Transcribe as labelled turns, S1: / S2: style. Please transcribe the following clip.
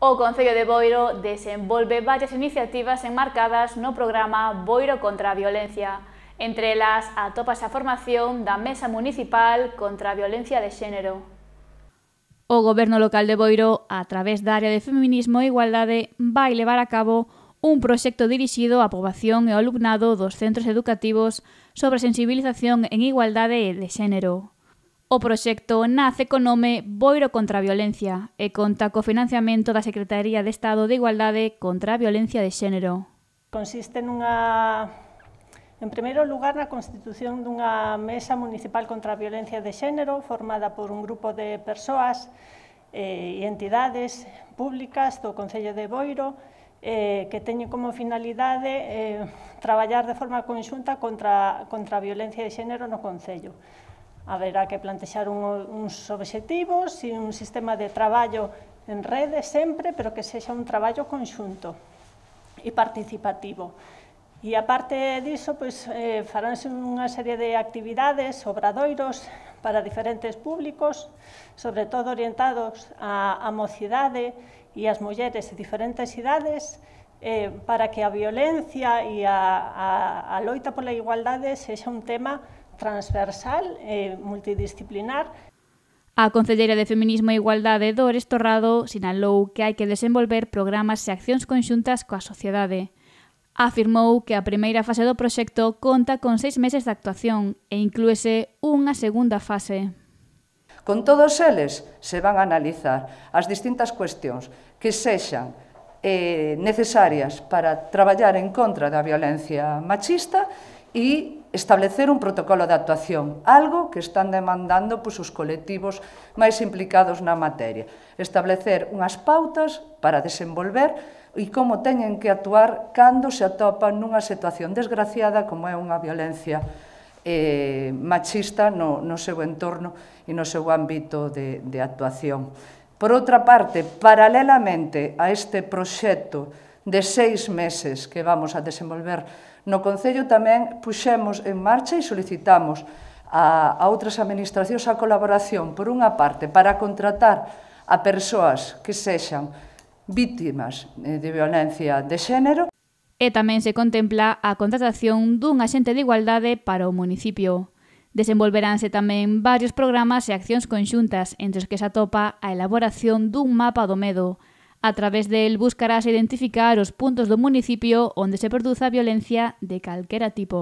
S1: O Concello de Boiro desenvolve varias iniciativas enmarcadas no programa Boiro contra a Violencia. Entre elas, atopas a formación da Mesa Municipal contra a Violencia de Xénero. O Goberno local de Boiro, a través da área de Feminismo e Igualdade, vai levar a cabo un proxecto dirixido á poboación e ao alumnado dos centros educativos sobre sensibilización en igualdade de xénero. O proxecto nace co nome Boiro contra a Violencia e conta co financiamento da Secretaría de Estado de Igualdade contra a Violencia de Xénero.
S2: Consiste nunha En primeiro lugar, na constitución dunha mesa municipal contra a violencia de xénero formada por un grupo de persoas eh, e entidades públicas do Concello de Boiro eh, que teñen como finalidade eh, traballar de forma conxunta contra, contra a violencia de xénero no Concello haberá que plantexar un, uns obxectivos e un sistema de traballo en rede sempre, pero que sexa un traballo conxunto e participativo. E aparte diso, pois, eh, faránse unha serie de actividades, obradoiros, para diferentes públicos, sobre todo orientados á mocidade e ás mulleres de diferentes idades, eh, para que a violencia e a, a, a loita pola igualdade sexa un tema transversal e eh,
S1: multidisciplinar. A Concelleira de Feminismo e Igualdade, Dores Torrado, sinalou que hai que desenvolver programas e accións conxuntas coa sociedade. Afirmou que a primeira fase do proxecto conta con seis meses de actuación e inclúese unha segunda fase.
S3: Con todos eles se van a analizar as distintas cuestións que sexan eh, necesarias para traballar en contra da violencia machista e establecer un protocolo de actuación, algo que están demandando pois, os colectivos máis implicados na materia. Establecer unhas pautas para desenvolver e como teñen que actuar cando se atopan nunha situación desgraciada como é unha violencia eh, machista no, no seu entorno e no seu ámbito de, de actuación. Por outra parte, paralelamente a este proxecto de seis meses que vamos a desenvolver no Concello, tamén puxemos en marcha e solicitamos a, a outras administracións a colaboración, por unha parte, para contratar a persoas que sexan vítimas eh, de violencia de xénero. E tamén se contempla
S1: a contratación dun axente de igualdade para o municipio. Desenvolveránse tamén varios programas e accións conxuntas entre os que se atopa a elaboración dun mapa do medo. A través del buscarás identificar os puntos do municipio onde se produza violencia de calquera tipo.